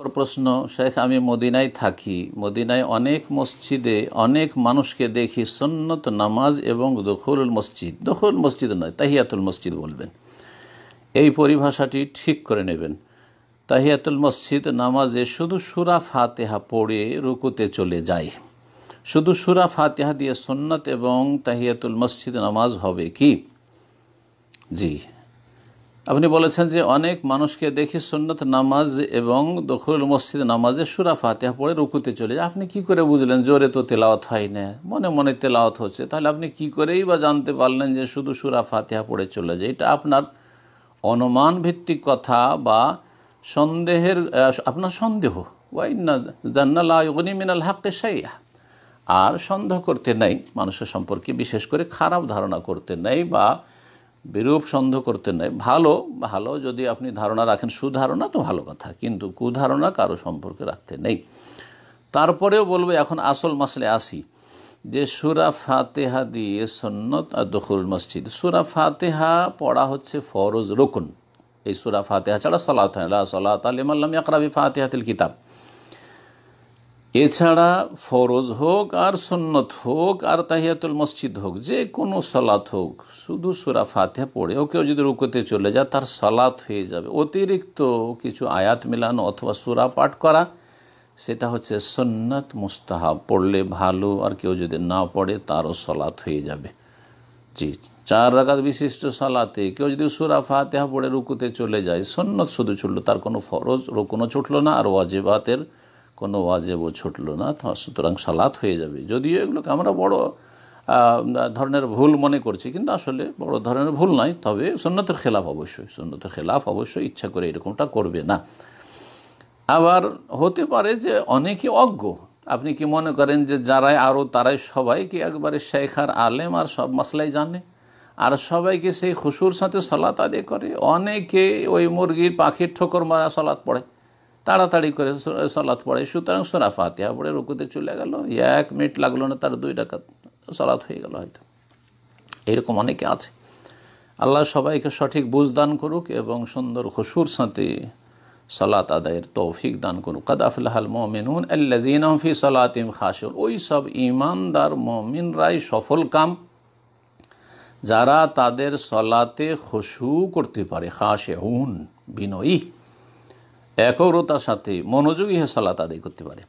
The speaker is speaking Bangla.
নম্বর প্রশ্ন শেখ আমি মদিনায় থাকি মদিনায় অনেক মসজিদে অনেক মানুষকে দেখি সন্নত নামাজ এবং দখরুল মসজিদ দখরুল মসজিদ নয় তাহিয়াতুল মসজিদ বলবেন এই পরিভাষাটি ঠিক করে নেবেন তাহিয়াতুল মসজিদ নামাজে শুধু সুরা ফাতেহা পড়ে রুকুতে চলে যায় শুধু সুরা ফাতেহা দিয়ে সন্ন্যত এবং তাহিয়াতুল মসজিদ নামাজ হবে কি জি আপনি বলেছেন যে অনেক মানুষকে দেখি সন্ন্যত নামাজ এবং দখরুল মসজিদ নামাজে সুরা ফাতেহা পড়ে রুকুতে চলে যায় আপনি কি করে বুঝলেন জোরে তো তেলাওয়াত হয় না মনে মনে তেলাওয়াত হচ্ছে তাহলে আপনি কি করেই বা জানতে পারলেন যে শুধু সুরা ফাতেহা পড়ে চলে যায় এটা আপনার অনুমান ভিত্তিক কথা বা সন্দেহের আপনার সন্দেহ ওয়াইন্না জান্নালি মিনাল হাক্কে সাইয়া আর সন্দেহ করতে নেই মানুষের সম্পর্কে বিশেষ করে খারাপ ধারণা করতে নেই বা বিরূপ সন্দেহ করতে নেই ভালো ভালো যদি আপনি ধারণা রাখেন সুধারণা তো ভালো কথা কিন্তু কুধারণা কারো সম্পর্কে রাখতে নেই তারপরেও বলবো এখন আসল মাসলে আসি যে সুরা ফাতেহা দিয়ে সন্নত আর দখুল মসজিদ সুরা ফাতেহা পড়া হচ্ছে ফরজ রকুন এই সুরা ফাতেহা ছাড়া সালাত সালাত আলিমাল্লাম আকরাবি ফাতেহাতিল কিতাব এছাড়া ফরজ হোক আর সন্নত হোক আর তাহিয়াতুল মসজিদ হোক যে কোনো সলাত হোক শুধু সুরা ফাতে ও কেউ যদি রুকোতে চলে যায় তার সলাত হয়ে যাবে অতিরিক্ত কিছু আয়াত মিলানো অথবা সুরা পাঠ করা সেটা হচ্ছে সন্ন্যত মুস্তাহাব পড়লে ভালো আর কেউ যদি না পড়ে তারও সলাত হয়ে যাবে জি চার রাগাত বিশিষ্ট সালাতে কেউ যদি সুরা ফাতেহা পড়ে রুকুতে চলে যায় সন্ন্যত শুধু ছুটলো তার কোনো ফরজ রুকুনও ছুটলো না আর ওয়াজিবাতের কোনো ওয়াজেবও ছুটলো না সুতরাং সালাত হয়ে যাবে যদিও এগুলোকে আমরা বড় ধরনের ভুল মনে করছি কিন্তু আসলে বড় ধরনের ভুল নয় তবে সন্ন্যতের খেলাফ অবশ্যই সন্ন্যতের খেলাফ অবশ্যই ইচ্ছা করে এরকমটা করবে না আবার হতে পারে যে অনেকে অজ্ঞ আপনি কি মনে করেন যে যারাই আরও তারাই সবাইকে একবারে শেখার আলেম আর সব মশলাই জানে আর সবাইকে সেই খুশুর সাথে সলাত আদে করে অনেকে ওই মুরগির পাখির ঠোকর মারা সলাত পড়ে তাড়াতাড়ি করে সলাৎ পড়ে সুতরাং সোনা ফাতিহা পড়ে রুকুতে চলে গেল এক মিনিট লাগলো না তার দুই ডাকাত সলাৎ হয়ে গেল হয়তো এরকম অনেকে আছে আল্লাহ সবাইকে সঠিক বুঝ দান করুক এবং সুন্দর খসুর সাথে সলাত আদায়ের তৌফিক দান করুক কাদাফুল্লাহাল মমিনুন আল্লাদিন ফি সলাতিম খাসুর ওই সব ইমানদার মমিন রাই সফল কাম যারা তাদের সলাতে খসু করতে পারে খাসে হুন বিনয়ী একগ্রতার সাথে মনোযোগী হয়ে সালাত আদায় করতে পারে